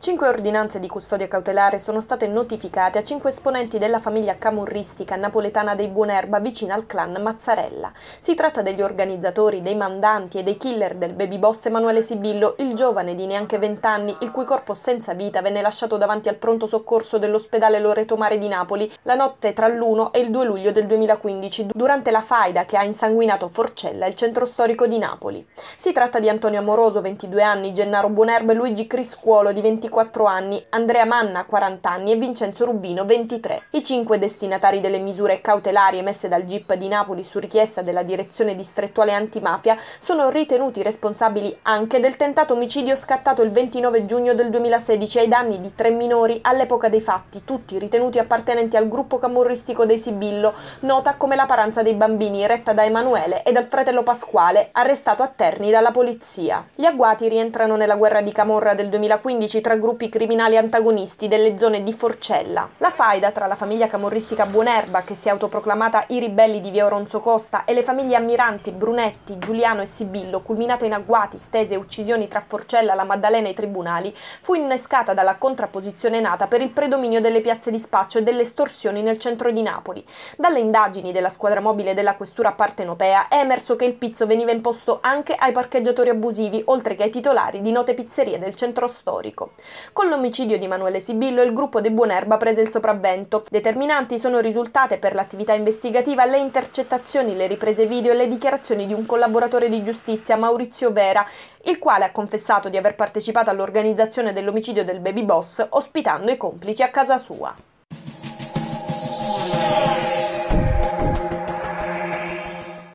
Cinque ordinanze di custodia cautelare sono state notificate a cinque esponenti della famiglia camurristica napoletana dei Buonerba vicino al clan Mazzarella. Si tratta degli organizzatori, dei mandanti e dei killer del baby boss Emanuele Sibillo, il giovane di neanche 20 anni, il cui corpo senza vita venne lasciato davanti al pronto soccorso dell'ospedale Loreto Mare di Napoli la notte tra l'1 e il 2 luglio del 2015 durante la faida che ha insanguinato Forcella, il centro storico di Napoli. Si tratta di Antonio Amoroso, 22 anni, Gennaro Buonerba e Luigi Criscuolo, di 24 24 anni, Andrea Manna 40 anni e Vincenzo Rubino 23. I cinque destinatari delle misure cautelari emesse dal GIP di Napoli su richiesta della Direzione Distrettuale Antimafia sono ritenuti responsabili anche del tentato omicidio scattato il 29 giugno del 2016 ai danni di tre minori all'epoca dei fatti, tutti ritenuti appartenenti al gruppo camorristico dei Sibillo, nota come la Paranza dei Bambini, retta da Emanuele e dal fratello Pasquale, arrestato a Terni dalla polizia. Gli agguati rientrano nella guerra di Camorra del 2015 tra gruppi criminali antagonisti delle zone di Forcella. La faida tra la famiglia camorristica Buonerba, che si è autoproclamata i ribelli di via Oronzo Costa, e le famiglie ammiranti Brunetti, Giuliano e Sibillo, culminata in agguati, stese e uccisioni tra Forcella, la Maddalena e i tribunali, fu innescata dalla contrapposizione nata per il predominio delle piazze di spaccio e delle estorsioni nel centro di Napoli. Dalle indagini della squadra mobile della questura partenopea è emerso che il pizzo veniva imposto anche ai parcheggiatori abusivi, oltre che ai titolari di note pizzerie del centro storico. Con l'omicidio di Emanuele Sibillo il gruppo De Buonerba prese il sopravvento. Determinanti sono risultate per l'attività investigativa le intercettazioni, le riprese video e le dichiarazioni di un collaboratore di giustizia, Maurizio Vera, il quale ha confessato di aver partecipato all'organizzazione dell'omicidio del baby boss ospitando i complici a casa sua.